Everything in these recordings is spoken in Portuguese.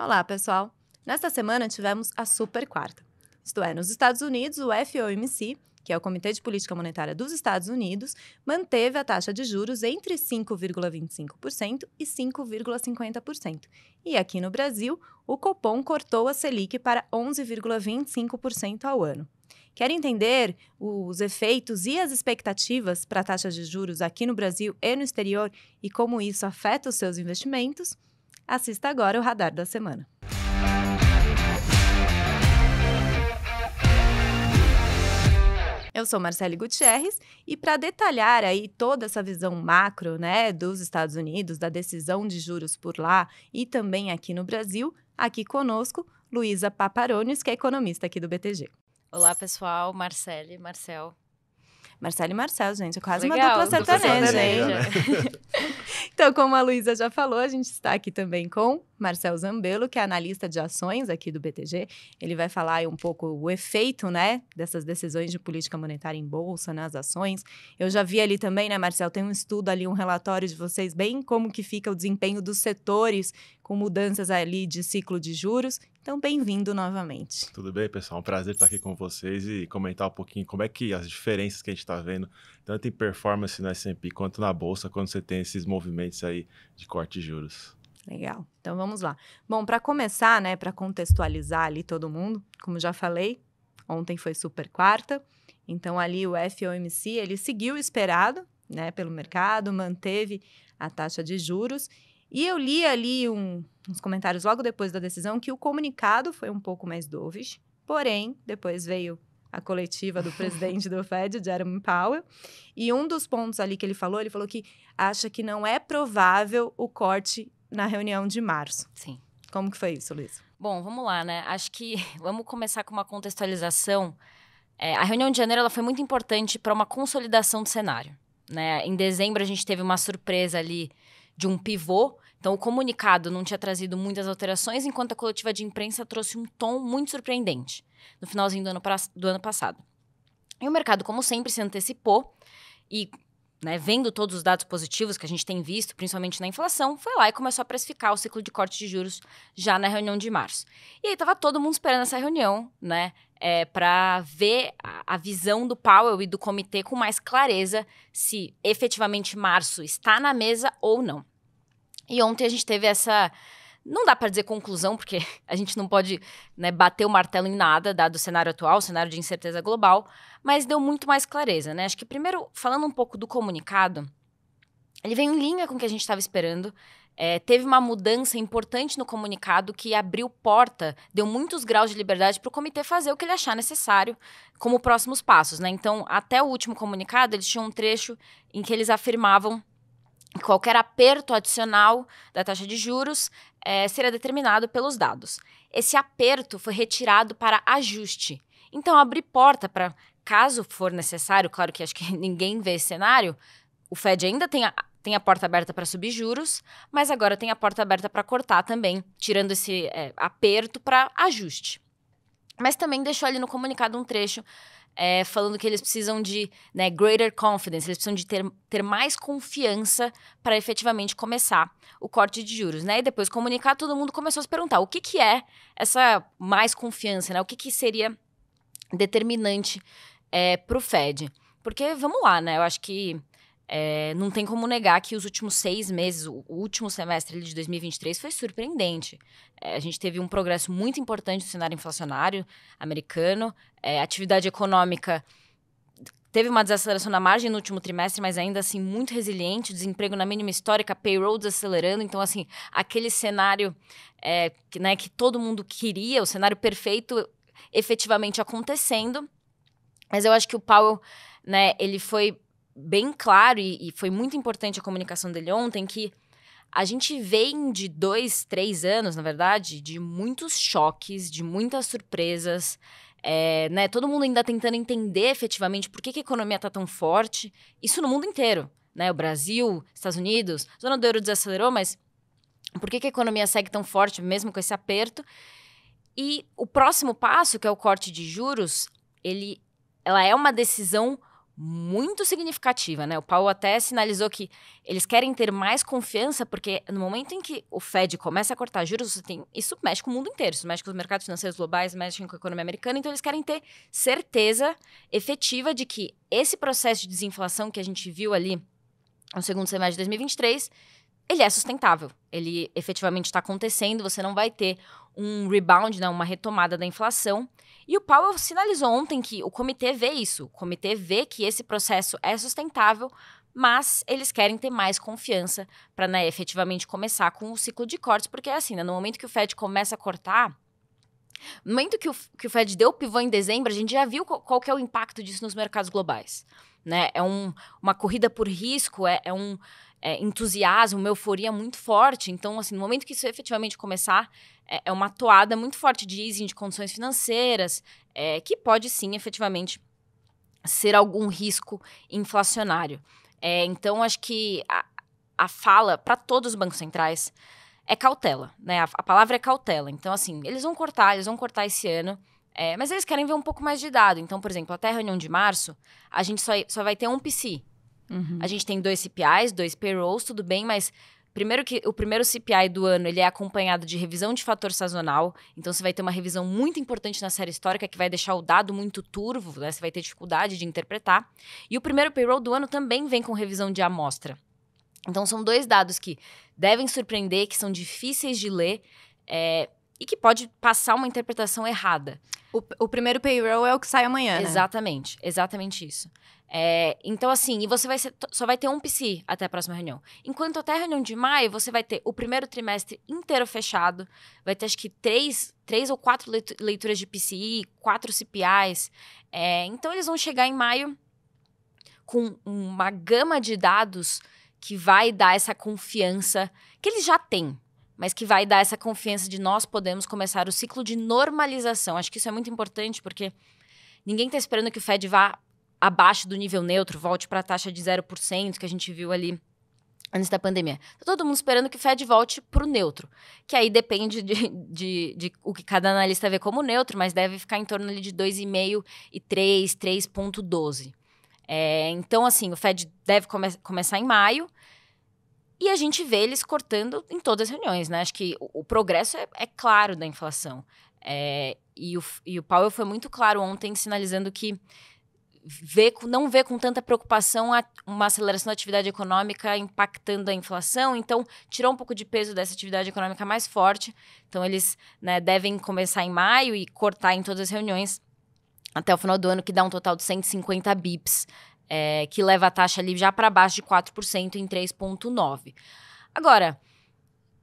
Olá, pessoal! Nesta semana tivemos a Super Quarta. Isto é, nos Estados Unidos, o FOMC, que é o Comitê de Política Monetária dos Estados Unidos, manteve a taxa de juros entre 5,25% e 5,50%. E aqui no Brasil, o Copom cortou a Selic para 11,25% ao ano. Quer entender os efeitos e as expectativas para taxas de juros aqui no Brasil e no exterior e como isso afeta os seus investimentos? Assista agora o Radar da Semana. Eu sou Marcele Gutierrez e para detalhar aí toda essa visão macro, né, dos Estados Unidos, da decisão de juros por lá e também aqui no Brasil, aqui conosco Luísa Paparones, que é economista aqui do BTG. Olá, pessoal, Marcele, Marcel, Marcelo e Marcelo, gente, é quase Legal, uma dupla sertaneja. Né? hein? então, como a Luísa já falou, a gente está aqui também com Marcel Zambello, que é analista de ações aqui do BTG. Ele vai falar um pouco o efeito, né, dessas decisões de política monetária em bolsa, nas né, ações. Eu já vi ali também, né, Marcel, tem um estudo ali, um relatório de vocês bem como que fica o desempenho dos setores com mudanças ali de ciclo de juros. Então, bem-vindo novamente. Tudo bem, pessoal? Um prazer estar aqui com vocês e comentar um pouquinho como é que as diferenças que a gente está vendo, tanto em performance no S&P quanto na Bolsa, quando você tem esses movimentos aí de corte de juros. Legal. Então, vamos lá. Bom, para começar, né, para contextualizar ali todo mundo, como já falei, ontem foi super quarta, então ali o FOMC, ele seguiu o esperado, né, pelo mercado, manteve a taxa de juros e eu li ali um, uns comentários logo depois da decisão que o comunicado foi um pouco mais dovish, porém, depois veio a coletiva do presidente do Fed, Jeremy Powell, e um dos pontos ali que ele falou, ele falou que acha que não é provável o corte na reunião de março. Sim. Como que foi isso, Luiz? Bom, vamos lá, né? Acho que vamos começar com uma contextualização. É, a reunião de janeiro ela foi muito importante para uma consolidação do cenário. Né? Em dezembro, a gente teve uma surpresa ali de um pivô então, o comunicado não tinha trazido muitas alterações, enquanto a coletiva de imprensa trouxe um tom muito surpreendente no finalzinho do ano, pra, do ano passado. E o mercado, como sempre, se antecipou e, né, vendo todos os dados positivos que a gente tem visto, principalmente na inflação, foi lá e começou a precificar o ciclo de corte de juros já na reunião de março. E aí estava todo mundo esperando essa reunião, né? É, para ver a, a visão do Powell e do comitê com mais clareza se efetivamente março está na mesa ou não. E ontem a gente teve essa. Não dá para dizer conclusão, porque a gente não pode né, bater o martelo em nada, dado o cenário atual, o cenário de incerteza global, mas deu muito mais clareza, né? Acho que primeiro, falando um pouco do comunicado, ele veio em linha com o que a gente estava esperando. É, teve uma mudança importante no comunicado que abriu porta, deu muitos graus de liberdade para o comitê fazer o que ele achar necessário como próximos passos. Né? Então, até o último comunicado, eles tinham um trecho em que eles afirmavam Qualquer aperto adicional da taxa de juros é, será determinado pelos dados. Esse aperto foi retirado para ajuste. Então, abrir porta para, caso for necessário, claro que acho que ninguém vê esse cenário, o Fed ainda tem a, tem a porta aberta para subir juros, mas agora tem a porta aberta para cortar também, tirando esse é, aperto para ajuste. Mas também deixou ali no comunicado um trecho é, falando que eles precisam de né, greater confidence, eles precisam de ter, ter mais confiança para efetivamente começar o corte de juros, né? E depois comunicar, todo mundo começou a se perguntar o que, que é essa mais confiança, né? O que, que seria determinante é, para o Fed? Porque, vamos lá, né? Eu acho que é, não tem como negar que os últimos seis meses, o último semestre de 2023 foi surpreendente. É, a gente teve um progresso muito importante no cenário inflacionário americano, é, atividade econômica teve uma desaceleração na margem no último trimestre, mas ainda assim muito resiliente, desemprego na mínima histórica, payroll desacelerando, então assim, aquele cenário é, que, né, que todo mundo queria, o cenário perfeito efetivamente acontecendo, mas eu acho que o Powell, né, ele foi bem claro, e, e foi muito importante a comunicação dele ontem, que a gente vem de dois, três anos, na verdade, de muitos choques, de muitas surpresas. É, né, todo mundo ainda tentando entender efetivamente por que, que a economia está tão forte. Isso no mundo inteiro. Né? O Brasil, Estados Unidos, zona do euro desacelerou, mas por que, que a economia segue tão forte mesmo com esse aperto? E o próximo passo, que é o corte de juros, ele, ela é uma decisão muito significativa, né? O Paulo até sinalizou que eles querem ter mais confiança, porque no momento em que o Fed começa a cortar juros, você tem. Isso mexe com o mundo inteiro, isso mexe com os mercados financeiros globais, mexe com a economia americana, então eles querem ter certeza efetiva de que esse processo de desinflação que a gente viu ali no segundo semestre de 2023 ele é sustentável. Ele efetivamente está acontecendo, você não vai ter um rebound, né, uma retomada da inflação. E o Powell sinalizou ontem que o comitê vê isso. O comitê vê que esse processo é sustentável, mas eles querem ter mais confiança para né, efetivamente começar com o ciclo de cortes, porque é assim, né, no momento que o Fed começa a cortar, no momento que o, que o Fed deu o pivô em dezembro, a gente já viu qual, qual é o impacto disso nos mercados globais. Né? É um, uma corrida por risco, é, é um é, entusiasmo, uma euforia muito forte. Então, assim, no momento que isso efetivamente começar, é, é uma toada muito forte de easing de condições financeiras, é, que pode sim efetivamente ser algum risco inflacionário. É, então, acho que a, a fala para todos os bancos centrais é cautela, né? A, a, palavra é cautela. Então, assim, eles vão cortar, eles vão cortar esse ano. É, mas eles querem ver um pouco mais de dado. Então, por exemplo, até a reunião de março, a gente só, só vai ter um PCI, Uhum. A gente tem dois CPIs, dois payrolls, tudo bem, mas Primeiro que o primeiro CPI do ano ele é acompanhado de revisão de fator sazonal, então você vai ter uma revisão muito importante na série histórica que vai deixar o dado muito turvo, né? Você vai ter dificuldade de interpretar. E o primeiro payroll do ano também vem com revisão de amostra. Então são dois dados que devem surpreender, que são difíceis de ler é, e que pode passar uma interpretação errada. O, o, primeiro payroll é o que sai amanhã. Né? Exatamente, exatamente isso. É, então, assim, e você vai ser, só vai ter um PC até a próxima reunião. Enquanto até a reunião de maio, você vai ter o primeiro trimestre inteiro fechado, vai ter acho que três, três ou quatro leituras de PCI, quatro CPIs. É, então, eles vão chegar em maio com uma gama de dados que vai dar essa confiança que eles já têm, mas que vai dar essa confiança de nós podemos começar o ciclo de normalização. Acho que isso é muito importante porque ninguém está esperando que o Fed vá abaixo do nível neutro, volte para a taxa de 0% que a gente viu ali antes da pandemia. Tá todo mundo esperando que o Fed volte para o neutro, que aí depende de, de, de, o que cada analista vê como neutro, mas deve ficar em torno ali de 2,5 e 3, 3,12. É, então, assim, o Fed deve come começar em maio. E a gente vê eles cortando em todas as reuniões, né? Acho que o, o progresso é, é, claro da inflação. É, e, o, e o Powell foi muito claro ontem, sinalizando que vê, não vê com tanta preocupação uma aceleração da atividade econômica impactando a inflação, então tirou um pouco de peso dessa atividade econômica mais forte. Então eles né, devem começar em maio e cortar em todas as reuniões até o final do ano, que dá um total de 150 bips, é, que leva a taxa ali já para baixo de 4% em 3,9%. Agora,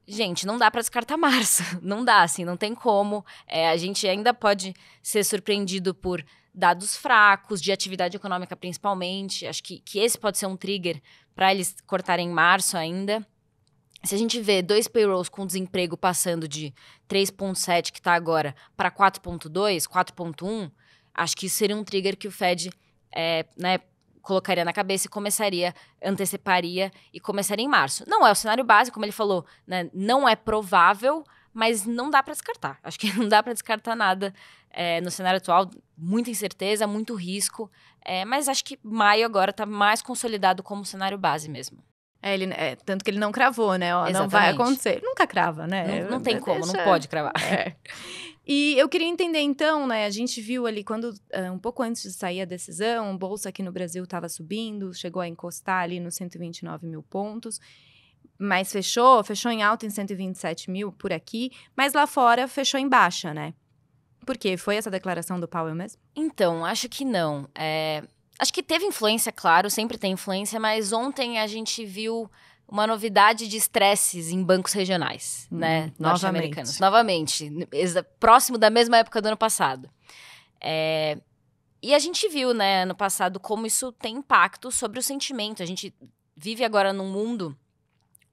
gente, não dá para descartar março. Não dá, assim, não tem como. É, a gente ainda pode ser surpreendido por dados fracos, de atividade econômica principalmente. Acho que, que esse pode ser um trigger para eles cortarem em março ainda. Se a gente vê dois payrolls com desemprego passando de 3,7 que está agora para 4,2, 4,1, acho que isso seria um trigger que o Fed é, né, colocaria na cabeça e começaria, anteciparia e começaria em março. Não é o cenário base, como ele falou, né, não é provável, mas não dá para descartar. Acho que não dá para descartar nada é, no cenário atual. Muita incerteza, muito risco. É, mas acho que maio agora está mais consolidado como cenário base mesmo. É, ele, é, tanto que ele não cravou, né? Ó, não vai acontecer. nunca crava, né? Não, não tem como, Deixa... não pode cravar. É. E eu queria entender, então, né? A gente viu ali quando, eh, um pouco antes de sair a decisão, o bolsa aqui no Brasil estava subindo, chegou a encostar ali nos 129 mil pontos mas fechou, fechou em alta em 127 mil por aqui, mas lá fora fechou em baixa, né? Por quê? Foi essa declaração do Powell mesmo? Então, acho que não. É... Acho que teve influência, claro, sempre tem influência, mas ontem a gente viu uma novidade de estresses em bancos regionais, hum, né? Norte-americanos. Novamente. Próximo da mesma época do ano passado. É... E a gente viu, né, ano passado, como isso tem impacto sobre o sentimento. A gente vive agora num mundo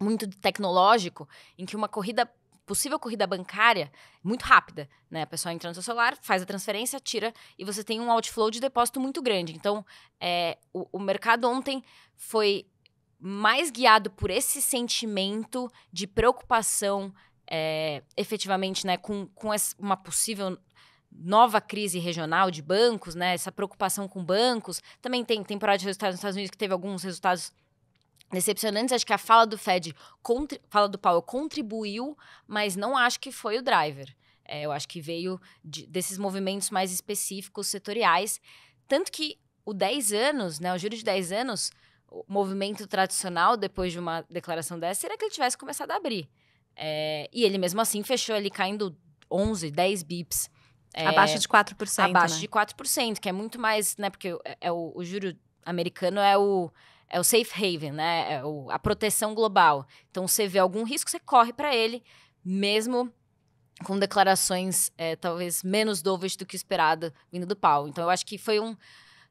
muito tecnológico, em que uma corrida possível corrida bancária muito rápida, né? A pessoa entra no seu celular, faz a transferência, tira e você tem um outflow de depósito muito grande. Então, é, o, o mercado ontem foi mais guiado por esse sentimento de preocupação é, efetivamente né, com, com essa, uma possível nova crise regional de bancos, né, essa preocupação com bancos. Também tem temporada de resultados nos Estados Unidos que teve alguns resultados decepcionantes, acho que a fala do Fed, fala do Powell contribuiu, mas não acho que foi o driver. É, eu acho que veio de, desses movimentos mais específicos, setoriais. Tanto que o 10 anos, né, o juro de 10 anos, o movimento tradicional depois de uma declaração dessa era que ele tivesse começado a abrir. É, e ele mesmo assim fechou ali caindo 11, 10 bips. É, abaixo de 4%. Abaixo né? de 4%, que é muito mais, né? Porque é, é o, o juro americano é o é o safe haven, né? É o, a proteção global. Então, você vê algum risco, você corre para ele, mesmo com declarações é, talvez menos dovish do que esperado vindo do pau. Então, eu acho que foi um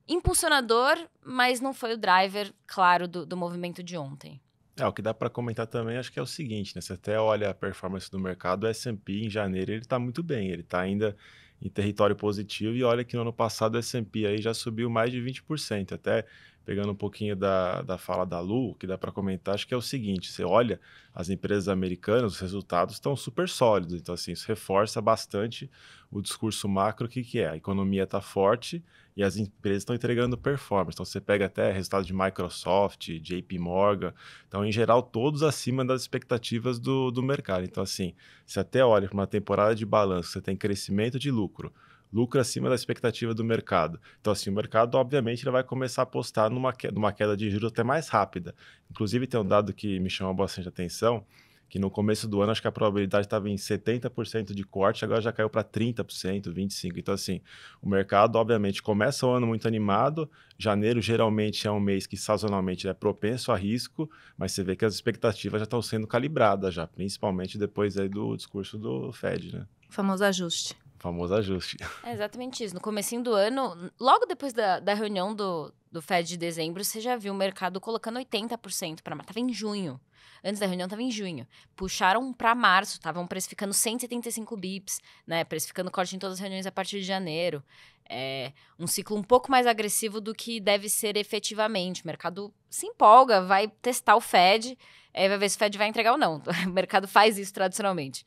impulsionador, mas não foi o driver, claro, do, do movimento de ontem. É, o que dá para comentar também, acho que é o seguinte, né? Você até olha a performance do mercado, o S&P em janeiro ele está muito bem, ele está ainda em território positivo e olha que no ano passado o S&P aí já subiu mais de 20%, até pegando um pouquinho da, da fala da Lu, que dá para comentar, acho que é o seguinte: você olha as empresas americanas, os resultados estão super sólidos. Então, assim, isso reforça bastante o discurso macro, que, que é a economia está forte e as empresas estão entregando performance. Então, você pega até resultado de Microsoft, JP Morgan, então, em geral, todos acima das expectativas do, do mercado. Então, assim, você até olha para uma temporada de balanço, você tem crescimento de lucro lucro acima da expectativa do mercado. Então, assim, o mercado, obviamente, ele vai começar a apostar numa, numa queda de juros até mais rápida. Inclusive, tem um dado que me chamou bastante atenção, que no começo do ano acho que a probabilidade estava em 70% de corte, agora já caiu para 30%, 25%. Então, assim, o mercado, obviamente, começa o ano muito animado. Janeiro geralmente é um mês que sazonalmente é propenso a risco, mas você vê que as expectativas já estão sendo calibradas, já, principalmente depois aí do discurso do Fed, né? O famoso ajuste famoso ajuste. É exatamente isso. No comecinho do ano, logo depois da, da reunião do, do Fed de dezembro, você já viu o mercado colocando 80% para março. Tava em junho. Antes da reunião tava em junho. Puxaram para março, estavam precificando 175 bips, né? Precificando corte em todas as reuniões a partir de janeiro. É um ciclo um pouco mais agressivo do que deve ser efetivamente. O mercado se empolga, vai testar o Fed, é, vai ver se o Fed vai entregar ou não. O mercado faz isso tradicionalmente.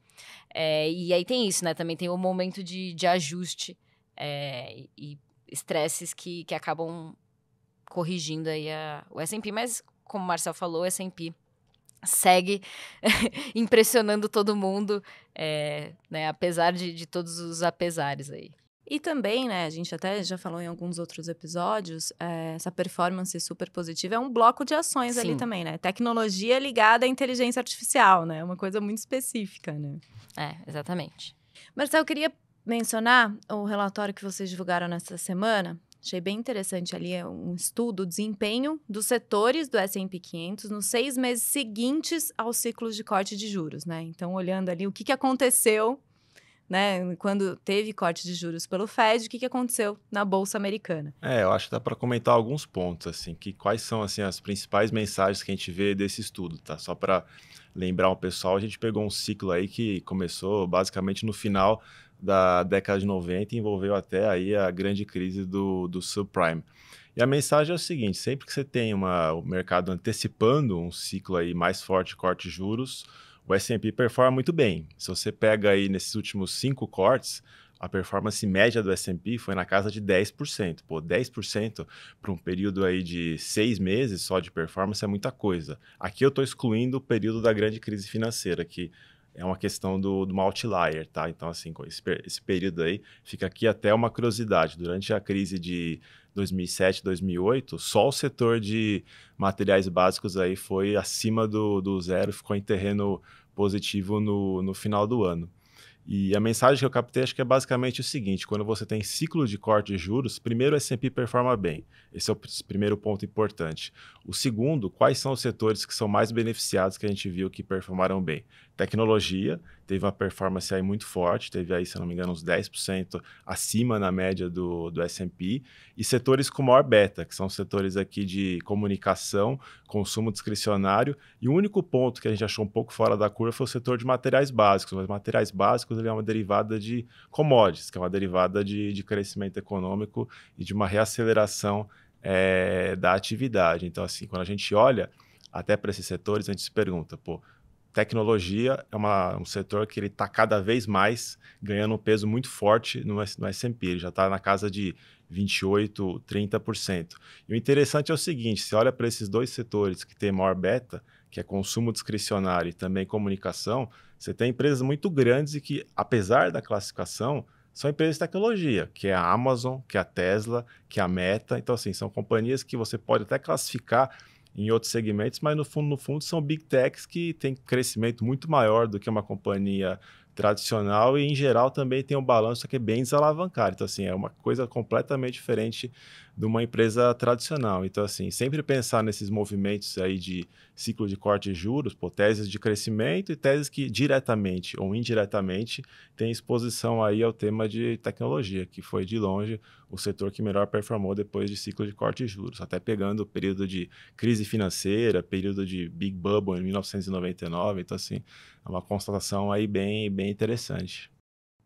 É, e aí tem isso, né? Também tem o momento de, de ajuste é, e estresses que, que acabam corrigindo aí a, o S&P. Mas, como o Marcel falou, o S&P segue impressionando todo mundo, é, né? Apesar de, de todos os apesares aí. E também, né, a gente até já falou em alguns outros episódios, é, essa performance super positiva é um bloco de ações Sim. ali também, né? Tecnologia ligada à inteligência artificial, né? Uma coisa muito específica, né? É, exatamente. Marcelo, eu queria mencionar o relatório que vocês divulgaram nessa semana. Achei bem interessante ali, é um estudo, do desempenho dos setores do S&P 500 nos seis meses seguintes aos ciclos de corte de juros, né? Então, olhando ali o que, que aconteceu né? Quando teve corte de juros pelo Fed, o que, que aconteceu na Bolsa Americana? É, eu acho que dá para comentar alguns pontos, assim, que quais são assim, as principais mensagens que a gente vê desse estudo, tá? Só para lembrar o pessoal, a gente pegou um ciclo aí que começou basicamente no final da década de 90 e envolveu até aí a grande crise do, do subprime. E a mensagem é o seguinte: sempre que você tem uma, o mercado antecipando um ciclo aí mais forte de corte de juros, o S&P performa muito bem. Se você pega aí nesses últimos cinco cortes, a performance média do S&P foi na casa de 10%. Pô, 10% para um período aí de seis meses só de performance é muita coisa. Aqui eu estou excluindo o período da grande crise financeira, que é uma questão do, do outlier, tá? Então, assim, esse, esse período aí, fica aqui até uma curiosidade. Durante a crise de 2007, 2008, só o setor de materiais básicos aí foi acima do, do zero, ficou em terreno positivo no, no final do ano. E a mensagem que eu captei acho que é basicamente o seguinte: quando você tem ciclo de corte de juros, primeiro o S&P performa bem. Esse é o primeiro ponto importante. O segundo, quais são os setores que são mais beneficiados que a gente viu que performaram bem? Tecnologia teve uma performance aí muito forte, teve aí, se não me engano, uns 10% acima na média do, do S&P. E setores com maior beta, que são setores aqui de comunicação, consumo discricionário. E o único ponto que a gente achou um pouco fora da curva foi o setor de materiais básicos. Mas materiais básicos ele é uma derivada de commodities, que é uma derivada de, de crescimento econômico e de uma reaceleração é, da atividade. Então, assim, quando a gente olha até para esses setores, a gente se pergunta, pô, tecnologia é uma, um setor que ele está cada vez mais ganhando um peso muito forte no, no S&P. Ele já está na casa de 28%, 30%. E o interessante é o seguinte, se olha para esses dois setores que tem maior beta, que é consumo discricionário e também comunicação, você tem empresas muito grandes e que, apesar da classificação, são empresas de tecnologia, que é a Amazon, que é a Tesla, que é a Meta. Então, assim, são companhias que você pode até classificar em outros segmentos, mas no fundo, no fundo, são big techs que têm crescimento muito maior do que uma companhia tradicional e, em geral, também tem um balanço que é bem desalavancado. Então, assim, é uma coisa completamente diferente de uma empresa tradicional. Então, assim, sempre pensar nesses movimentos aí de ciclo de corte de juros, pô, teses de crescimento e teses que diretamente ou indiretamente têm exposição aí ao tema de tecnologia, que foi de longe o setor que melhor performou depois de ciclo de corte de juros, até pegando o período de crise financeira, período de Big Bubble em 1999. Então, assim, é uma constatação aí bem, bem interessante.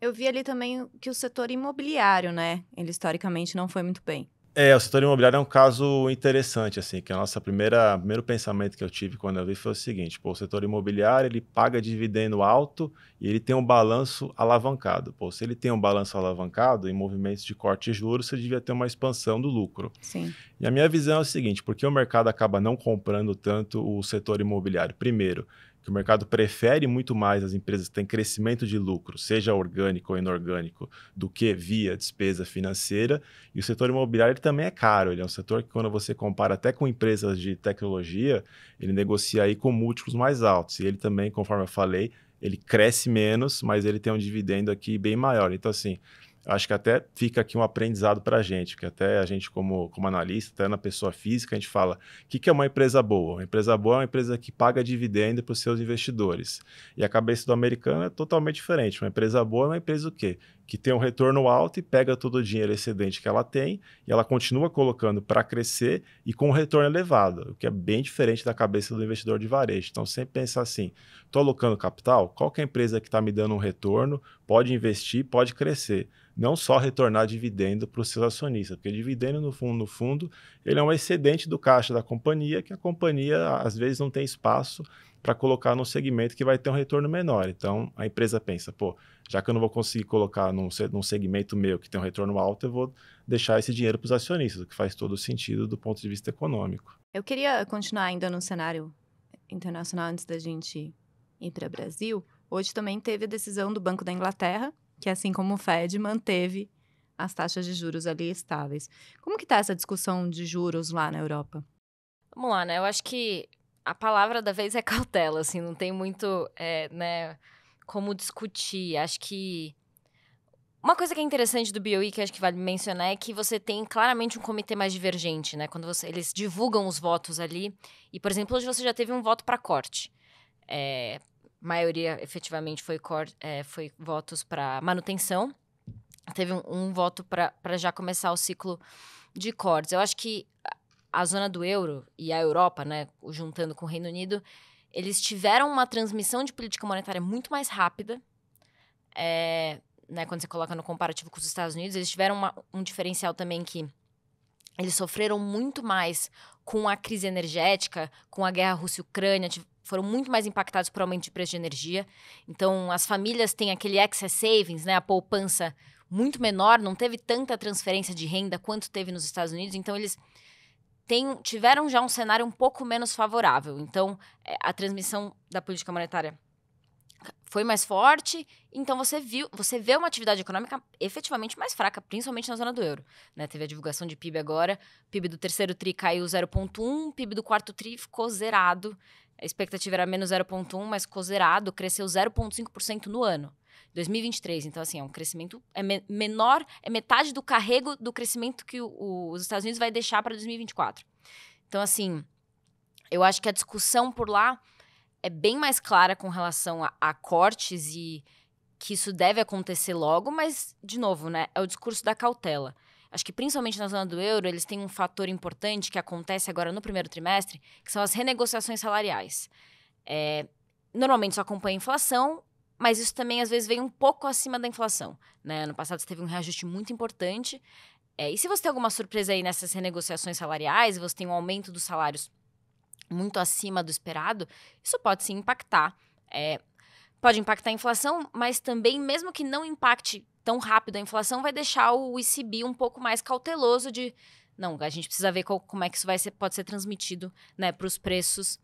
Eu vi ali também que o setor imobiliário, né? Ele historicamente não foi muito bem. É, o setor imobiliário é um caso interessante, assim, que a nossa primeira primeiro pensamento que eu tive quando eu vi foi o seguinte: pô, o setor imobiliário ele paga dividendo alto e ele tem um balanço alavancado. Pô, se ele tem um balanço alavancado em movimentos de corte de juros, você devia ter uma expansão do lucro. Sim. E a minha visão é o seguinte: por que o mercado acaba não comprando tanto o setor imobiliário? Primeiro, que o mercado prefere muito mais as empresas que têm crescimento de lucro, seja orgânico ou inorgânico, do que via despesa financeira. E o setor imobiliário também é caro, ele é um setor que quando você compara até com empresas de tecnologia, ele negocia aí com múltiplos mais altos. E ele também, conforme eu falei, ele cresce menos, mas ele tem um dividendo aqui bem maior. Então assim, acho que até fica aqui um aprendizado para a gente, que até a gente, como, como analista, até na pessoa física, a gente fala: o que, que é uma empresa boa? Uma empresa boa é uma empresa que paga dividendo para os seus investidores. E a cabeça do americano é totalmente diferente. Uma empresa boa é uma empresa o quê? que tem um retorno alto e pega todo o dinheiro excedente que ela tem e ela continua colocando para crescer e com um retorno elevado, o que é bem diferente da cabeça do investidor de varejo. Então, sempre pensar assim: estou alocando capital, qual é a empresa que está me dando um retorno, pode investir, pode crescer. Não só retornar dividendo para os seus acionistas, porque dividendo, no fundo, no fundo, ele é um excedente do caixa da companhia, que a companhia às vezes não tem espaço para colocar no segmento que vai ter um retorno menor. Então a empresa pensa, pô, já que eu não vou conseguir colocar num, num segmento meu que tem um retorno alto, eu vou deixar esse dinheiro para os acionistas, o que faz todo sentido do ponto de vista econômico. Eu queria continuar ainda no cenário internacional antes da gente ir para o Brasil. Hoje também teve a decisão do Banco da Inglaterra, que assim como o Fed manteve as taxas de juros ali estáveis. Como que está essa discussão de juros lá na Europa? Vamos lá, né? Eu acho que a palavra da vez é cautela, assim, não tem muito, é, né, como discutir. Acho que uma coisa que é interessante do BioE, que acho que vale mencionar, é que você tem claramente um comitê mais divergente, né? Quando você, eles divulgam os votos ali. E, por exemplo, hoje você já teve um voto para corte. É, maioria, efetivamente, foi, cor, é, foi votos para manutenção. Teve um, um voto para já começar o ciclo de cortes. Eu acho que a zona do euro e a Europa, né, juntando com o Reino Unido, eles tiveram uma transmissão de política monetária muito mais rápida. É, né, quando você coloca no comparativo com os Estados Unidos, eles tiveram uma, um diferencial também que eles sofreram muito mais com a crise energética, com a guerra Rússia-Ucrânia, foram muito mais impactados por aumento de preço de energia. Então, as famílias têm aquele excess savings, né, a poupança muito menor, não teve tanta transferência de renda quanto teve nos Estados Unidos. Então, eles tem, tiveram já um cenário um pouco menos favorável. Então, é, a transmissão da política monetária foi mais forte, então você viu, você vê uma atividade econômica efetivamente mais fraca, principalmente na zona do euro. Né? Teve a divulgação de PIB agora, PIB do terceiro tri caiu 0,1, PIB do quarto tri ficou zerado. A expectativa era menos 0,1, mas ficou zerado, cresceu 0,5% no ano. 2023. Então, assim, é um crescimento é me menor, é metade do carrego do crescimento que o, o, os Estados Unidos vai deixar para 2024. Então, assim, eu acho que a discussão por lá é bem mais clara com relação a, a cortes e que isso deve acontecer logo, mas, de novo, né, é o discurso da cautela. Acho que principalmente na zona do euro, eles têm um fator importante que acontece agora no primeiro trimestre, que são as renegociações salariais. É, normalmente isso acompanha a inflação mas isso também às vezes vem um pouco acima da inflação. Né? Ano passado você teve um reajuste muito importante. É, e se você tem alguma surpresa aí nessas renegociações salariais, você tem um aumento dos salários muito acima do esperado, isso pode sim impactar. É, pode impactar a inflação, mas também, mesmo que não impacte tão rápido a inflação, vai deixar o ICB um pouco mais cauteloso de. Não, a gente precisa ver qual, como é que isso vai ser, pode ser transmitido né, para os preços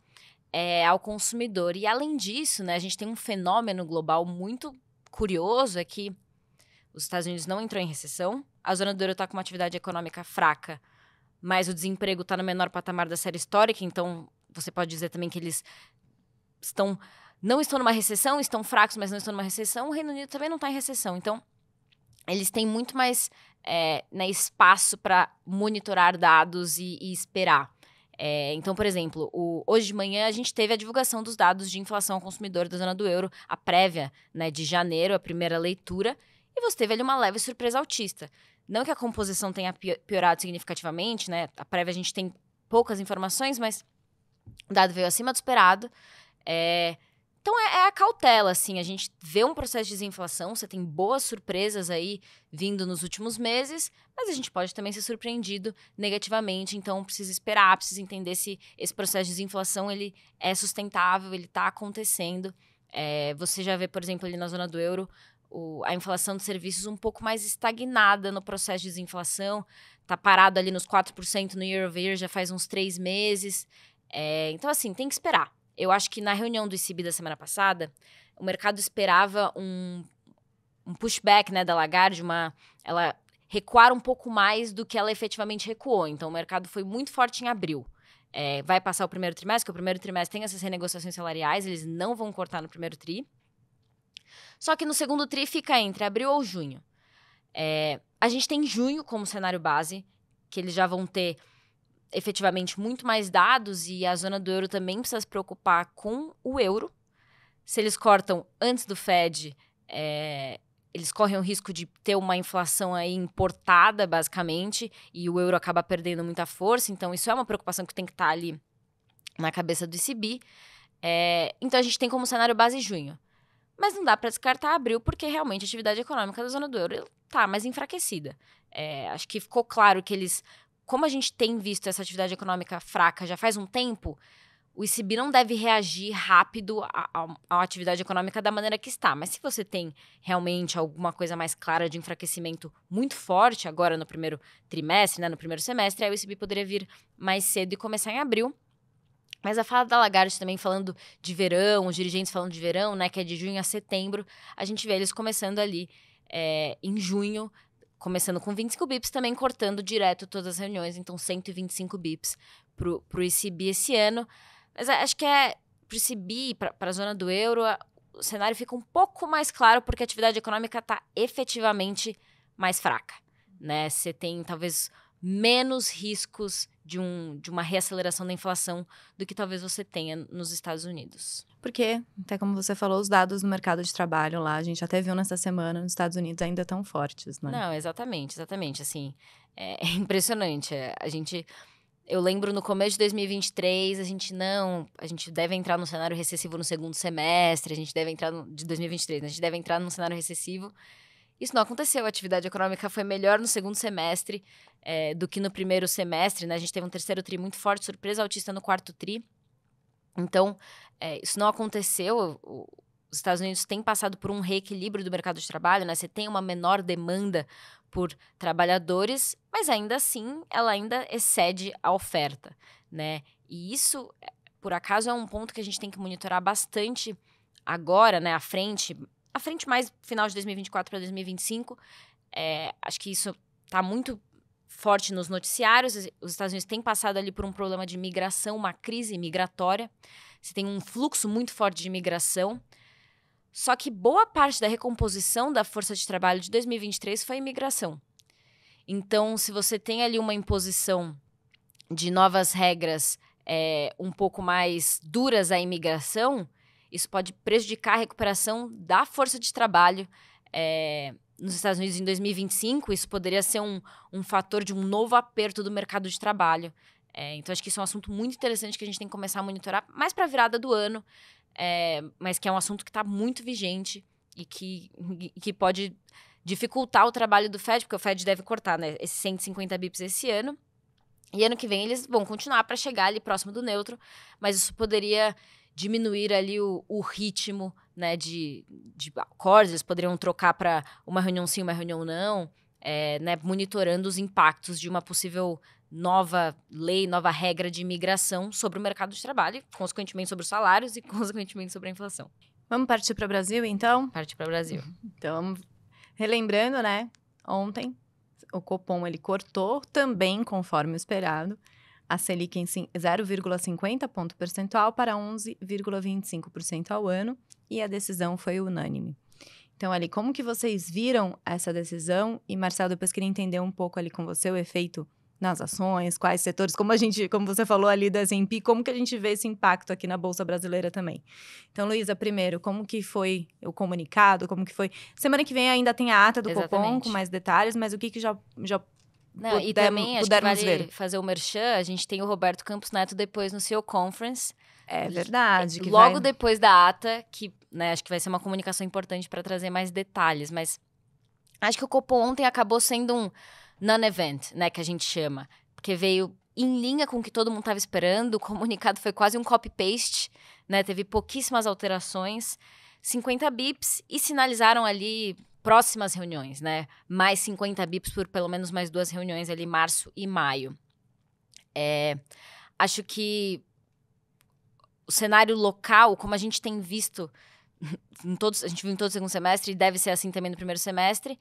é, ao consumidor. E além disso, né, a gente tem um fenômeno global muito curioso, é que os Estados Unidos não entrou em recessão, a zona do euro está com uma atividade econômica fraca, mas o desemprego está no menor patamar da série histórica, então você pode dizer também que eles estão não estão numa recessão, estão fracos, mas não estão numa recessão. O Reino Unido também não está em recessão, então eles têm muito mais é, né, espaço para monitorar dados e, e esperar. É, então, por exemplo, o, hoje de manhã a gente teve a divulgação dos dados de inflação ao consumidor da zona do euro, a prévia né, de janeiro, a primeira leitura, e você teve ali uma leve surpresa altista. Não que a composição tenha piorado significativamente, né? A prévia a gente tem poucas informações, mas o dado veio acima do esperado. É, então é, é, a cautela, assim. A gente vê um processo de desinflação, você tem boas surpresas aí vindo nos últimos meses, mas a gente pode também ser surpreendido negativamente. Então precisa esperar, precisa entender se esse processo de desinflação ele é sustentável, ele está acontecendo. É, você já vê, por exemplo, ali na zona do euro, o, a inflação de serviços um pouco mais estagnada no processo de desinflação. Tá parado ali nos 4% no year over year já faz uns três meses. É, então, assim, tem que esperar. Eu acho que na reunião do ICB da semana passada, o mercado esperava um, um pushback né, da Lagarde, uma, ela recuar um pouco mais do que ela efetivamente recuou. Então, o mercado foi muito forte em abril. É, vai passar o primeiro trimestre, que o primeiro trimestre tem essas renegociações salariais, eles não vão cortar no primeiro tri. Só que no segundo tri fica entre abril ou junho. É, a gente tem junho como cenário base, que eles já vão ter efetivamente muito mais dados e a zona do euro também precisa se preocupar com o euro. Se eles cortam antes do Fed, é, eles correm o risco de ter uma inflação aí importada, basicamente, e o euro acaba perdendo muita força. Então, isso é uma preocupação que tem que estar tá ali na cabeça do ICB. É, então, a gente tem como cenário base junho. Mas não dá para descartar abril, porque realmente a atividade econômica da zona do euro está mais enfraquecida. É, acho que ficou claro que eles como a gente tem visto essa atividade econômica fraca já faz um tempo, o ICB não deve reagir rápido à atividade econômica da maneira que está. Mas se você tem realmente alguma coisa mais clara de enfraquecimento muito forte agora no primeiro trimestre, né, no primeiro semestre, aí o ICB poderia vir mais cedo e começar em abril. Mas a fala da Lagarde também falando de verão, os dirigentes falando de verão, né, que é de junho a setembro, a gente vê eles começando ali é, em junho começando com 25 bips, também cortando direto todas as reuniões, então 125 bips para o ECB esse ano. Mas acho que é pro ICB, para a zona do euro, o cenário fica um pouco mais claro porque a atividade econômica está efetivamente mais fraca, né? Você tem talvez menos riscos de, um, de uma reaceleração da inflação do que talvez você tenha nos Estados Unidos. Porque, até como você falou, os dados do mercado de trabalho lá, a gente até viu nessa semana, nos Estados Unidos ainda tão fortes, né? Não, exatamente, exatamente. Assim, é, é impressionante. É, a gente. Eu lembro no começo de 2023, a gente não, a gente deve entrar no cenário recessivo no segundo semestre, a gente deve entrar no, de 2023, né? a gente deve entrar num cenário recessivo. Isso não aconteceu. A atividade econômica foi melhor no segundo semestre é, do que no primeiro semestre, né? A gente teve um terceiro tri muito forte, surpresa autista no quarto tri. Então, é, isso não aconteceu. O, os Estados Unidos têm passado por um reequilíbrio do mercado de trabalho, né? Você tem uma menor demanda por trabalhadores, mas ainda assim ela ainda excede a oferta, né? E isso, é, por acaso, é um ponto que a gente tem que monitorar bastante agora, né? À frente, à frente mais final de 2024 para 2025. É, acho que isso está muito forte nos noticiários. Os Estados Unidos têm passado ali por um problema de migração, uma crise migratória. Você tem um fluxo muito forte de imigração. Só que boa parte da recomposição da força de trabalho de 2023 foi imigração. Então, se você tem ali uma imposição de novas regras é, um pouco mais duras à imigração, isso pode prejudicar a recuperação da força de trabalho é, nos Estados Unidos em 2025. Isso poderia ser um, um fator de um novo aperto do mercado de trabalho. É, então, acho que isso é um assunto muito interessante que a gente tem que começar a monitorar mais para a virada do ano, é, mas que é um assunto que está muito vigente e que, e que pode dificultar o trabalho do Fed, porque o Fed deve cortar né, esses 150 bips esse ano. E ano que vem eles vão continuar para chegar ali próximo do neutro, mas isso poderia diminuir ali o, o ritmo né, de, de acordes, eles poderiam trocar para uma reunião sim, uma reunião não, é, né, monitorando os impactos de uma possível nova lei, nova regra de imigração sobre o mercado de trabalho, consequentemente sobre os salários e consequentemente sobre a inflação. Vamos partir para o Brasil, então? Partir para o Brasil. Uhum. Então, relembrando, né? Ontem o Copom ele cortou também conforme esperado a Selic em 0,50 ponto percentual para 11,25% ao ano e a decisão foi unânime. Então, ali, como que vocês viram essa decisão? E, Marcelo, depois queria entender um pouco ali com você o efeito nas ações, quais setores, como a gente, como você falou ali da S&P, como que a gente vê esse impacto aqui na Bolsa Brasileira também. Então, Luísa, primeiro, como que foi o comunicado, como que foi... Semana que vem ainda tem a ata do Exatamente. Copom com mais detalhes, mas o que que já, já não, puder, e também acho que vale ver. fazer o merchan, a gente tem o Roberto Campos Neto depois no seu conference. É verdade. Que, logo vai... depois da ata, que né, acho que vai ser uma comunicação importante para trazer mais detalhes, mas acho que o Copo ontem acabou sendo um non-event, né, que a gente chama, porque veio em linha com o que todo mundo estava esperando, o comunicado foi quase um copy-paste, né, teve pouquíssimas alterações, 50 bips e sinalizaram ali próximas reuniões, né? Mais 50 bips por pelo menos mais duas reuniões ali, março e maio. É, acho que o cenário local, como a gente tem visto em todos, a gente viu em todo o segundo semestre e deve ser assim também no primeiro semestre,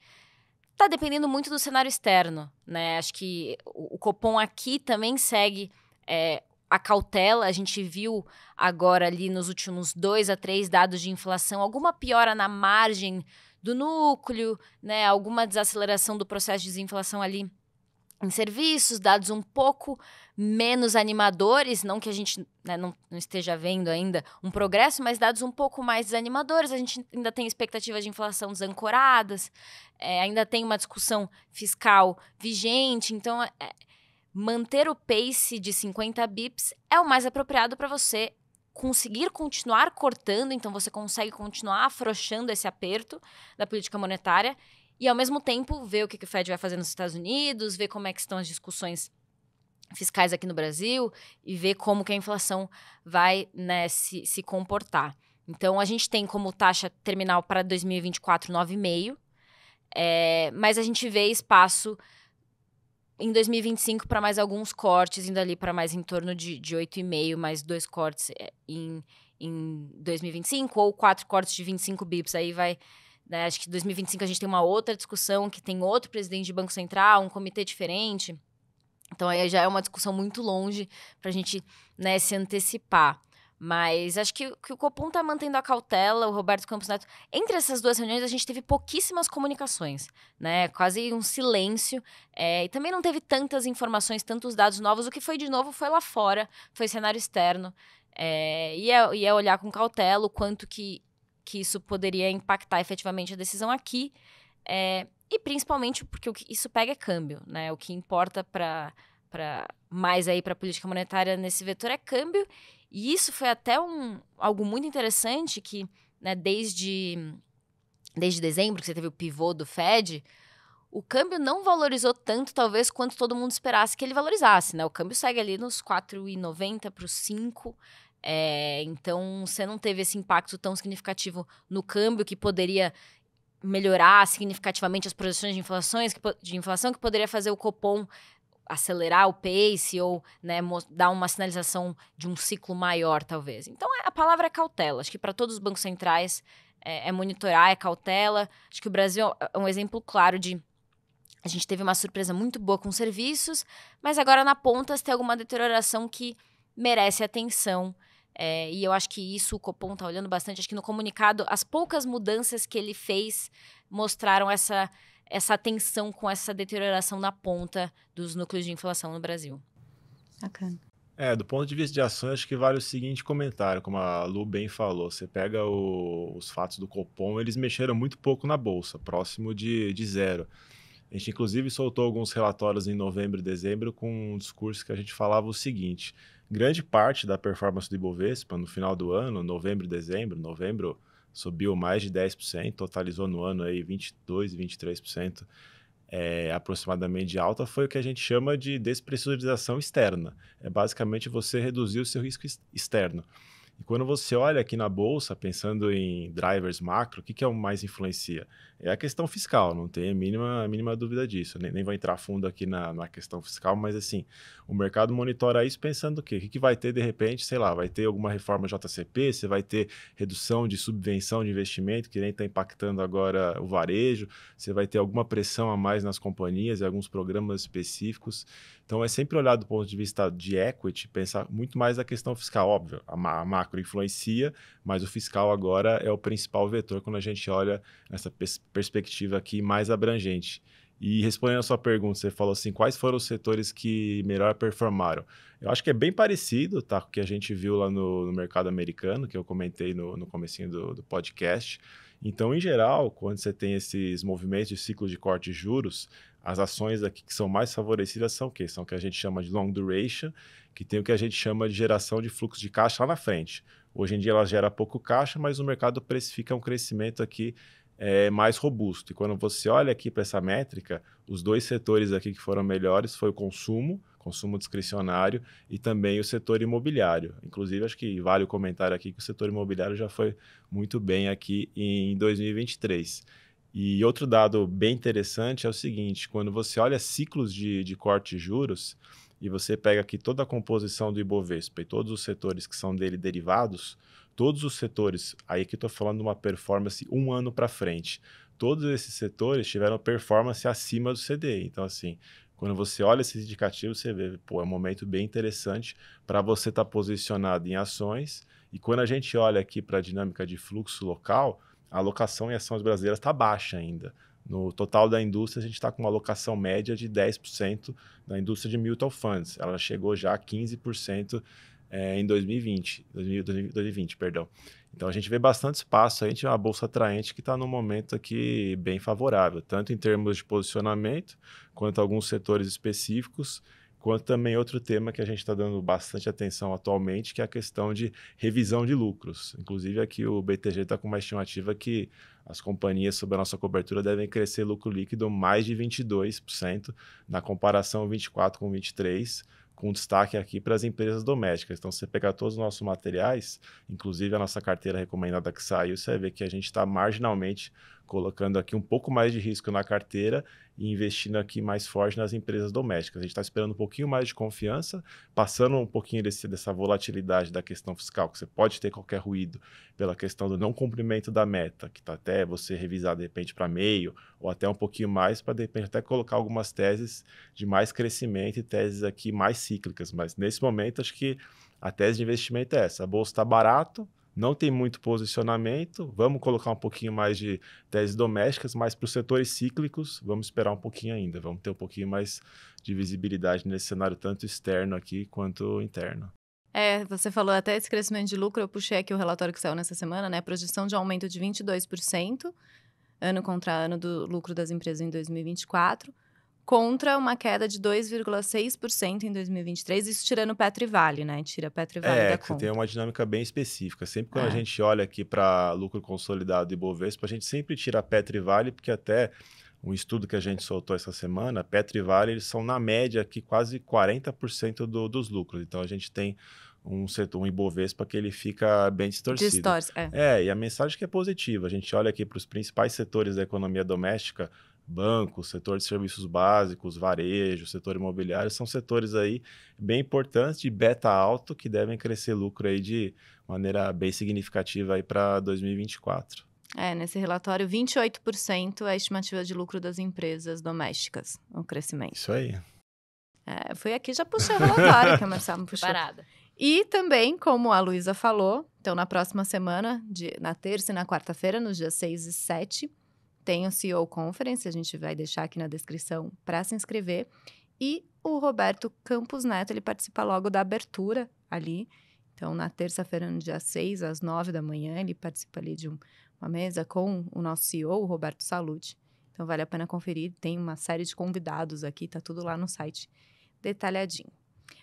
tá dependendo muito do cenário externo, né? Acho que o, o Copom aqui também segue é, a cautela. A gente viu agora ali nos últimos dois a três dados de inflação alguma piora na margem do núcleo, né, alguma desaceleração do processo de desinflação ali em serviços, dados um pouco menos animadores, não que a gente né, não, não, esteja vendo ainda um progresso, mas dados um pouco mais desanimadores. A gente ainda tem expectativas de inflação desancoradas, é, ainda tem uma discussão fiscal vigente, então é, é manter o pace de 50 bips é o mais apropriado para você conseguir continuar cortando, então você consegue continuar afrouxando esse aperto da política monetária e ao mesmo tempo ver o que, o Fed vai fazer nos Estados Unidos, ver como é que estão as discussões fiscais aqui no Brasil e ver como que a inflação vai né, se, se comportar. Então a gente tem como taxa terminal para 2024 9,5, é, mas a gente vê espaço em 2025 para mais alguns cortes, indo ali para mais em torno de, de 8,5, mais dois cortes é, em, em 2025, ou quatro cortes de 25 bips. Aí vai. Né, acho que 2025 a gente tem uma outra discussão que tem outro presidente de Banco Central, um comitê diferente. Então aí já é uma discussão muito longe para a gente né, se antecipar. Mas acho que, que o Copom está mantendo a cautela, o Roberto Campos Neto. Entre essas duas reuniões, a gente teve pouquíssimas comunicações, né? Quase um silêncio. É, e também não teve tantas informações, tantos dados novos. O que foi de novo foi lá fora, foi cenário externo. É, e, é, e é olhar com cautela o quanto que, que isso poderia impactar efetivamente a decisão aqui. É, e principalmente porque o que isso pega é câmbio, né? O que importa para mais aí para a política monetária nesse vetor é câmbio e isso foi até um, algo muito interessante que, né, desde, desde dezembro, que você teve o pivô do Fed, o câmbio não valorizou tanto, talvez, quanto todo mundo esperasse que ele valorizasse, né? O câmbio segue ali nos 4,90 para os 5. É, então, você não teve esse impacto tão significativo no câmbio que poderia melhorar significativamente as projeções de, inflações, de inflação, que poderia fazer o Copom acelerar o pace ou né, dar uma sinalização de um ciclo maior, talvez. Então, é, a palavra é cautela. Acho que para todos os bancos centrais é, é, monitorar, é cautela. Acho que o Brasil é um exemplo claro de. A gente teve uma surpresa muito boa com serviços, mas agora na ponta tem alguma deterioração que merece atenção. É, e eu acho que isso o Copom está olhando bastante. Acho que no comunicado, as poucas mudanças que ele fez mostraram essa essa tensão com essa deterioração na ponta dos núcleos de inflação no Brasil. Bacana. É, do ponto de vista de ações, acho que vale o seguinte comentário, como a Lu bem falou, você pega o, os fatos do Copom, eles mexeram muito pouco na Bolsa, próximo de, de zero. A gente, inclusive, soltou alguns relatórios em novembro e dezembro com um discurso que a gente falava o seguinte, grande parte da performance do Ibovespa no final do ano, novembro e dezembro, novembro subiu mais de 10%, totalizou no ano aí 22, 23% é, aproximadamente de alta, foi o que a gente chama de despressurização externa. É basicamente você reduzir o seu risco externo. E quando você olha aqui na bolsa, pensando em drivers macro, o que, que é o mais influencia? é a questão fiscal, não tem a mínima, a mínima dúvida disso. Nem, nem vou entrar fundo aqui na, na questão fiscal, mas assim, o mercado monitora isso pensando o quê? O que, que vai ter de repente, sei lá, vai ter alguma reforma JCP, você vai ter redução de subvenção de investimento, que nem está impactando agora o varejo, você vai ter alguma pressão a mais nas companhias e alguns programas específicos. Então é sempre olhar do ponto de vista de equity, pensar muito mais na questão fiscal, óbvio, a, ma a macro influencia, mas o fiscal agora é o principal vetor quando a gente olha essa perspectiva perspectiva aqui mais abrangente. E respondendo a sua pergunta, você falou assim, quais foram os setores que melhor performaram? Eu acho que é bem parecido, tá? Com o que a gente viu lá no, no mercado americano, que eu comentei no, no comecinho do, do podcast. Então, em geral, quando você tem esses movimentos de ciclo de corte de juros, as ações aqui que são mais favorecidas são o quê? São o que a gente chama de long duration, que tem o que a gente chama de geração de fluxo de caixa lá na frente. Hoje em dia ela gera pouco caixa, mas o mercado precifica um crescimento aqui é, mais robusto. E quando você olha aqui para essa métrica, os dois setores aqui que foram melhores foi o consumo, consumo discricionário, e também o setor imobiliário. Inclusive, acho que vale o comentário aqui que o setor imobiliário já foi muito bem aqui em 2023. E outro dado bem interessante é o seguinte: quando você olha ciclos de, de corte de juros e você pega aqui toda a composição do Ibovespa e todos os setores que são dele derivados, todos os setores, aí que estou falando de uma performance um ano para frente, todos esses setores tiveram performance acima do CDI. Então, assim, quando você olha esses indicativos, você vê, pô, é um momento bem interessante para você estar tá posicionado em ações. E quando a gente olha aqui para a dinâmica de fluxo local, a alocação em ações brasileiras está baixa ainda. No total da indústria, a gente está com uma alocação média de 10% da indústria de mutual funds. Ela chegou já a 15% é, em 2020, 2020, perdão. Então a gente vê bastante espaço, a gente é uma bolsa atraente que está num momento aqui bem favorável, tanto em termos de posicionamento, quanto alguns setores específicos, quanto também outro tema que a gente está dando bastante atenção atualmente, que é a questão de revisão de lucros. Inclusive aqui o BTG está com uma estimativa que as companhias sob a nossa cobertura devem crescer lucro líquido mais de 22% na comparação 24 com 23%, com destaque aqui para as empresas domésticas. Então, se você pegar todos os nossos materiais, inclusive a nossa carteira recomendada que saiu, você vai ver que a gente está marginalmente colocando aqui um pouco mais de risco na carteira e investindo aqui mais forte nas empresas domésticas. A gente está esperando um pouquinho mais de confiança, passando um pouquinho desse, dessa volatilidade da questão fiscal, que você pode ter qualquer ruído pela questão do não cumprimento da meta, que está até você revisar de repente para meio ou até um pouquinho mais, para de repente até colocar algumas teses de mais crescimento e teses aqui mais cíclicas. Mas nesse momento, acho que a tese de investimento é essa: a bolsa está barato não tem muito posicionamento. Vamos colocar um pouquinho mais de teses domésticas, mas para os setores cíclicos, vamos esperar um pouquinho ainda. Vamos ter um pouquinho mais de visibilidade nesse cenário, tanto externo aqui quanto interno. É, você falou até esse crescimento de lucro, eu puxei aqui o relatório que saiu nessa semana, né? Projeção de aumento de 22% ano contra ano do lucro das empresas em 2024 contra uma queda de 2,6% em 2023, isso tirando Petro e Vale, né? Tira Petro e Vale é, da conta. É, tem uma dinâmica bem específica. Sempre quando é. a gente olha aqui para lucro consolidado e Bovespa, a gente sempre tira Petro e Vale, porque até um estudo que a gente soltou essa semana, Petro e Vale, eles são na média aqui quase 40% do, dos lucros. Então a gente tem um setor, um Ibovespa que ele fica bem distorcido. Distorce, é. É, e a mensagem é que é positiva. A gente olha aqui para os principais setores da economia doméstica, banco, setor de serviços básicos, varejo, setor imobiliário, são setores aí bem importantes de beta alto que devem crescer lucro aí de maneira bem significativa aí para 2024. É, nesse relatório, 28% é a estimativa de lucro das empresas domésticas, o crescimento. Isso aí. É, fui aqui já puxei o relatório que a Marcela me puxou. Parada. E também, como a Luísa falou, então na próxima semana, de, na terça e na quarta-feira, nos dias 6 e 7, tem o CEO Conference, a gente vai deixar aqui na descrição para se inscrever. E o Roberto Campos Neto, ele participa logo da abertura ali. Então, na terça-feira, no dia 6, às 9 da manhã, ele participa ali de um, uma mesa com o nosso CEO, o Roberto Salute. Então, vale a pena conferir. Tem uma série de convidados aqui, tá tudo lá no site detalhadinho.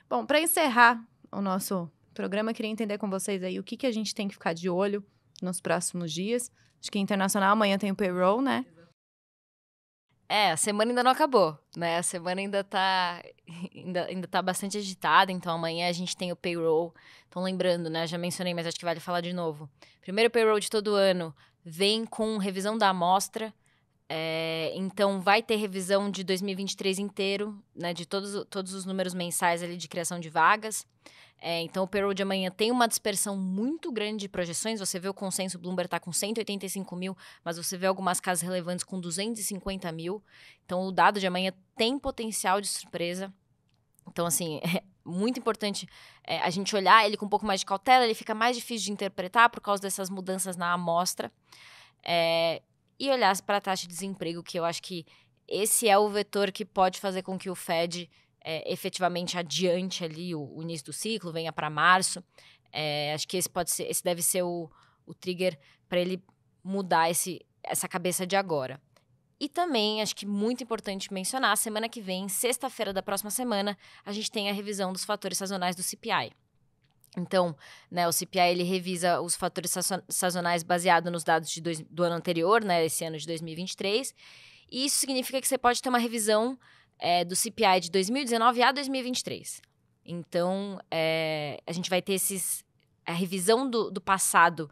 Bom, para encerrar o nosso programa, queria entender com vocês aí o que, que a gente tem que ficar de olho nos próximos dias. Acho que é internacional, amanhã tem o payroll, né? É, a semana ainda não acabou, né? A semana ainda tá, ainda, ainda tá bastante agitada, então amanhã a gente tem o payroll. Então, lembrando, né? Já mencionei, mas acho que vale falar de novo. Primeiro payroll de todo ano vem com revisão da amostra. É, então, vai ter revisão de 2023 inteiro, né? De todos, todos os números mensais ali de criação de vagas. É, então, o payroll de amanhã tem uma dispersão muito grande de projeções. Você vê o consenso, o Bloomberg está com 185 mil, mas você vê algumas casas relevantes com 250 mil. Então, o dado de amanhã tem potencial de surpresa. Então, assim, é muito importante é, a gente olhar ele com um pouco mais de cautela. Ele fica mais difícil de interpretar por causa dessas mudanças na amostra. É, e olhar para a taxa de desemprego, que eu acho que esse é o vetor que pode fazer com que o Fed é, efetivamente adiante ali o, o, início do ciclo, venha para março. É, acho que esse pode ser, esse deve ser o, o trigger para ele mudar esse, essa cabeça de agora. E também, acho que muito importante mencionar, semana que vem, sexta-feira da próxima semana, a gente tem a revisão dos fatores sazonais do CPI. Então, né, o CPI ele revisa os fatores sazonais baseado nos dados de dois, do ano anterior, né, esse ano de 2023. E isso significa que você pode ter uma revisão é, do CPI de 2019 a 2023. Então, é, a gente vai ter esses, a revisão do, do passado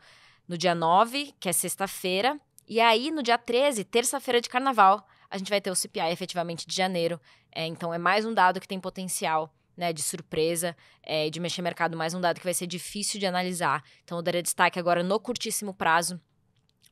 no dia 9, que é sexta-feira, e aí no dia 13, terça-feira de carnaval, a gente vai ter o CPI efetivamente de janeiro. É, então, é mais um dado que tem potencial né, de surpresa é, e de mexer mercado, mais um dado que vai ser difícil de analisar. Então, eu daria destaque agora no curtíssimo prazo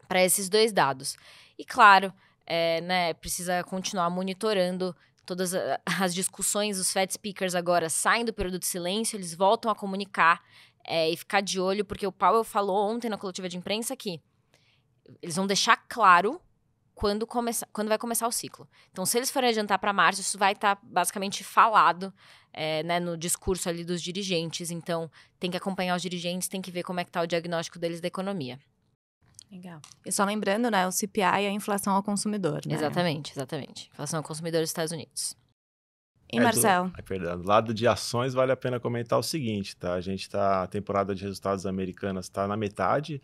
para esses dois dados. E claro, é, né, precisa continuar monitorando todas as discussões, os Fed speakers agora saem do período de silêncio, eles voltam a comunicar é, e ficar de olho, porque o Powell falou ontem na coletiva de imprensa que eles vão deixar claro quando, começa, quando vai começar o ciclo. Então, se eles forem adiantar para março, isso vai estar tá basicamente falado é, né, no discurso ali dos dirigentes. Então, tem que acompanhar os dirigentes, tem que ver como é que está o diagnóstico deles da economia. Legal. E só lembrando, né, o CPI é a inflação ao consumidor, né? Exatamente, exatamente. Inflação ao consumidor dos Estados Unidos. E é, Marcelo? Do, perdão, é do lado de ações, vale a pena comentar o seguinte, tá? A gente tá, a temporada de resultados americanas está na metade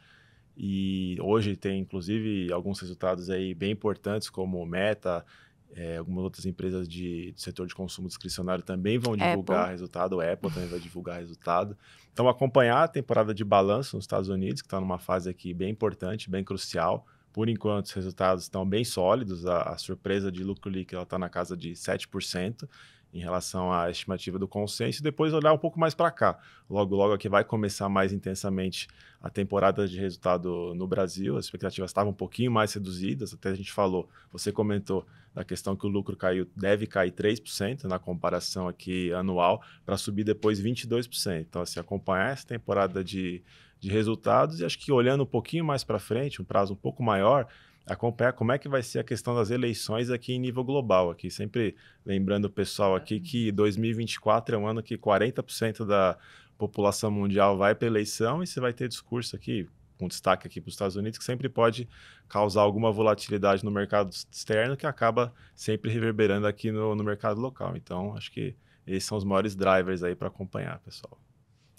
e hoje tem, inclusive, alguns resultados aí bem importantes, como Meta, é, algumas outras empresas de, do setor de consumo discricionário também vão divulgar Apple. resultado, o Apple também vai divulgar resultado. Então, acompanhar a temporada de balanço nos Estados Unidos, que está numa fase aqui bem importante, bem crucial. Por enquanto, os resultados estão bem sólidos, a, a surpresa de lucro líquido está na casa de 7%, em relação à estimativa do consenso e depois olhar um pouco mais para cá. Logo, logo aqui vai começar mais intensamente a temporada de resultado no Brasil. As expectativas estavam um pouquinho mais reduzidas, até a gente falou, você comentou da questão que o lucro caiu, deve cair 3% na comparação aqui anual, para subir depois 22%. Então, assim, acompanhar essa temporada de, de resultados e acho que olhando um pouquinho mais para frente, um prazo um pouco maior, acompanhar como é que vai ser a questão das eleições aqui em nível global. Aqui sempre lembrando o pessoal aqui uhum. que 2024 é um ano que 40% da população mundial vai para eleição e você vai ter discurso aqui com destaque aqui para os Estados Unidos que sempre pode causar alguma volatilidade no mercado externo que acaba sempre reverberando aqui no, no mercado local. Então acho que esses são os maiores drivers aí para acompanhar, pessoal.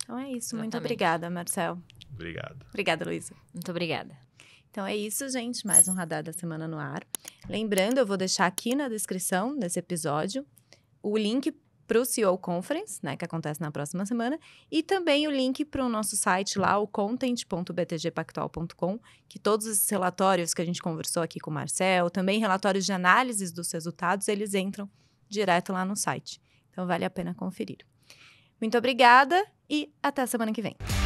Então é isso. Exatamente. Muito obrigada, Marcel. Obrigado. Obrigada, Luísa. Muito obrigada. Então é isso, gente. Mais um Radar da Semana no ar. Lembrando, eu vou deixar aqui na descrição desse episódio o link para o CEO Conference, né, que acontece na próxima semana, e também o link para o nosso site lá, o content.btgpactual.com, que todos esses relatórios que a gente conversou aqui com o Marcel, também relatórios de análises dos resultados, eles entram direto lá no site. Então vale a pena conferir. Muito obrigada e até a semana que vem.